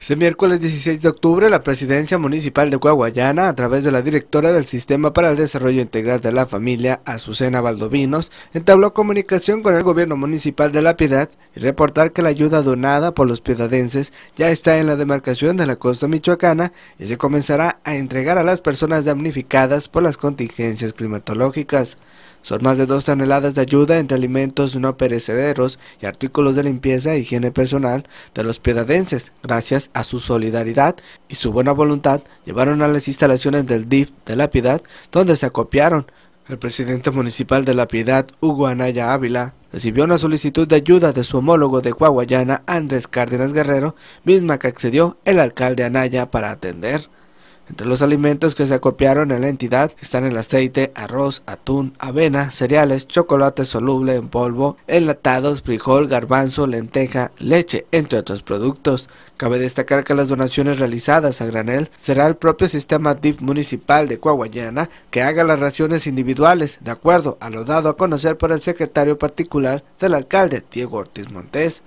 Este miércoles 16 de octubre, la Presidencia Municipal de Guaguayana, a través de la directora del Sistema para el Desarrollo Integral de la Familia, Azucena Valdovinos, entabló comunicación con el Gobierno Municipal de La Piedad y reportar que la ayuda donada por los piedadenses ya está en la demarcación de la costa michoacana y se comenzará a entregar a las personas damnificadas por las contingencias climatológicas. Son más de dos toneladas de ayuda entre alimentos no perecederos y artículos de limpieza e higiene personal de los piedadenses, gracias a su solidaridad y su buena voluntad, llevaron a las instalaciones del DIF de La Piedad, donde se acopiaron. El presidente municipal de La Piedad, Hugo Anaya Ávila, recibió una solicitud de ayuda de su homólogo de Guaguayana, Andrés Cárdenas Guerrero, misma que accedió el alcalde Anaya para atender. Entre los alimentos que se acopiaron en la entidad están el aceite, arroz, atún, avena, cereales, chocolate soluble en polvo, enlatados, frijol, garbanzo, lenteja, leche, entre otros productos. Cabe destacar que las donaciones realizadas a granel será el propio sistema DIF municipal de Coahuayana que haga las raciones individuales, de acuerdo a lo dado a conocer por el secretario particular del alcalde Diego Ortiz Montes.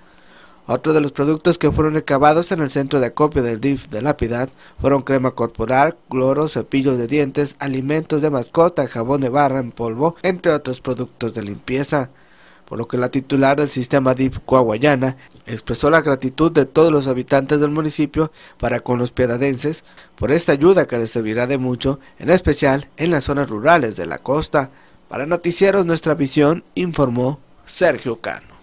Otro de los productos que fueron recabados en el centro de acopio del DIF de la Piedad fueron crema corporal, cloro, cepillos de dientes, alimentos de mascota, jabón de barra en polvo, entre otros productos de limpieza por lo que la titular del sistema DIF Coahuayana expresó la gratitud de todos los habitantes del municipio para con los piedadenses por esta ayuda que les servirá de mucho, en especial en las zonas rurales de la costa. Para Noticieros Nuestra Visión informó Sergio Cano.